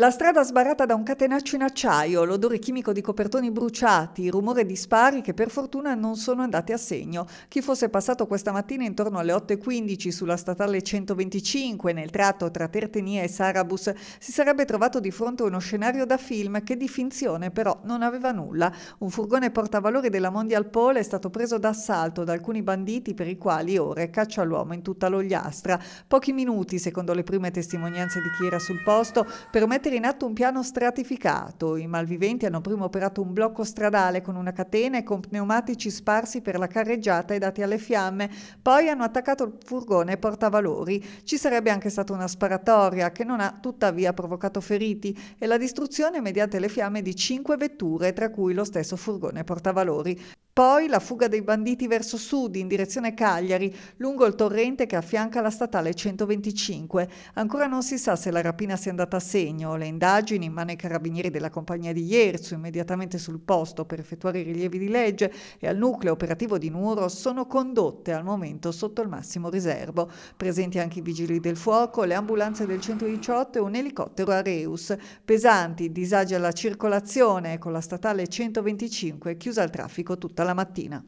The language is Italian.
La strada sbarrata da un catenaccio in acciaio, l'odore chimico di copertoni bruciati, il rumore di spari che per fortuna non sono andati a segno. Chi fosse passato questa mattina intorno alle 8.15 sulla statale 125 nel tratto tra Tertenia e Sarabus si sarebbe trovato di fronte a uno scenario da film che di finzione però non aveva nulla. Un furgone portavalori della Mondial Pole è stato preso d'assalto da alcuni banditi per i quali ora è caccia l'uomo in tutta l'ogliastra. Pochi minuti, secondo le prime testimonianze di chi era sul posto, permette carcere in atto un piano stratificato. I malviventi hanno prima operato un blocco stradale con una catena e con pneumatici sparsi per la carreggiata e dati alle fiamme. Poi hanno attaccato il furgone portavalori. Ci sarebbe anche stata una sparatoria che non ha tuttavia provocato feriti e la distruzione mediante le fiamme di cinque vetture, tra cui lo stesso furgone portavalori. Poi la fuga dei banditi verso sud in direzione Cagliari, lungo il torrente che affianca la statale 125. Ancora non si sa se la rapina sia andata a segno. Le indagini in mano ai carabinieri della compagnia di Ierzo, immediatamente sul posto per effettuare i rilievi di legge e al nucleo operativo di Nuoro, sono condotte al momento sotto il massimo riservo. Presenti anche i vigili del fuoco, le ambulanze del 118 e un elicottero Areus. Pesanti disagi alla circolazione con la statale 125 chiusa al traffico tutta la alla mattina.